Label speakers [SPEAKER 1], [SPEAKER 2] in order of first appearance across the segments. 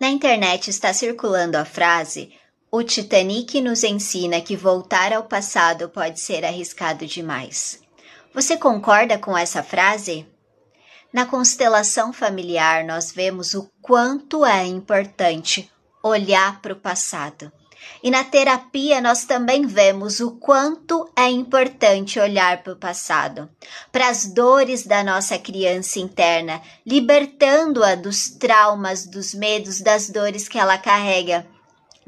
[SPEAKER 1] Na internet está circulando a frase: O Titanic nos ensina que voltar ao passado pode ser arriscado demais. Você concorda com essa frase? Na constelação familiar, nós vemos o quanto é importante olhar para o passado. E na terapia nós também vemos o quanto é importante olhar para o passado, para as dores da nossa criança interna, libertando-a dos traumas, dos medos, das dores que ela carrega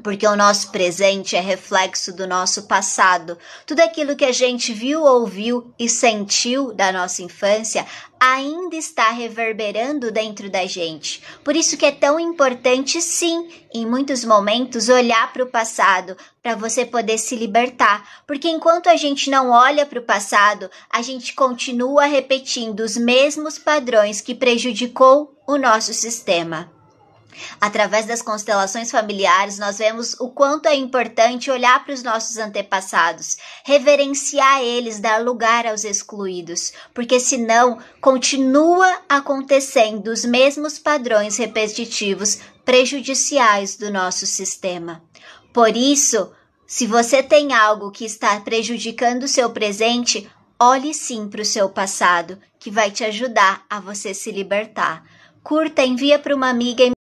[SPEAKER 1] porque o nosso presente é reflexo do nosso passado. Tudo aquilo que a gente viu, ouviu e sentiu da nossa infância ainda está reverberando dentro da gente. Por isso que é tão importante, sim, em muitos momentos, olhar para o passado para você poder se libertar. Porque enquanto a gente não olha para o passado, a gente continua repetindo os mesmos padrões que prejudicou o nosso sistema. Através das constelações familiares, nós vemos o quanto é importante olhar para os nossos antepassados, reverenciar eles, dar lugar aos excluídos, porque senão continua acontecendo os mesmos padrões repetitivos prejudiciais do nosso sistema. Por isso, se você tem algo que está prejudicando o seu presente, olhe sim para o seu passado, que vai te ajudar a você se libertar. Curta, envia para uma amiga.